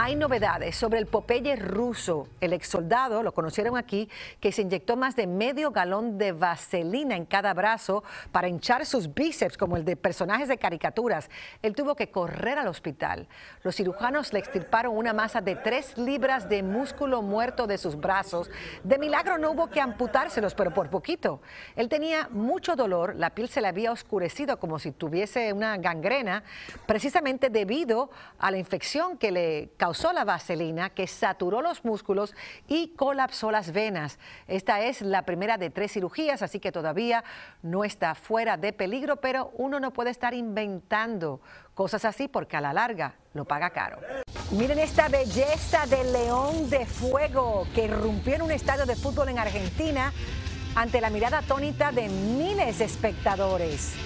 Hay novedades sobre el Popeye ruso, el ex soldado, lo conocieron aquí, que se inyectó más de medio galón de vaselina en cada brazo para hinchar sus bíceps, como el de personajes de caricaturas. Él tuvo que correr al hospital. Los cirujanos le extirparon una masa de tres libras de músculo muerto de sus brazos. De milagro no hubo que amputárselos, pero por poquito. Él tenía mucho dolor, la piel se le había oscurecido como si tuviese una gangrena, precisamente debido a la infección que le causó causó la vaselina que saturó los músculos y colapsó las venas. Esta es la primera de tres cirugías, así que todavía no está fuera de peligro, pero uno no puede estar inventando cosas así porque a la larga lo paga caro. Miren esta belleza del león de fuego que irrumpió en un estadio de fútbol en Argentina ante la mirada atónita de miles de espectadores.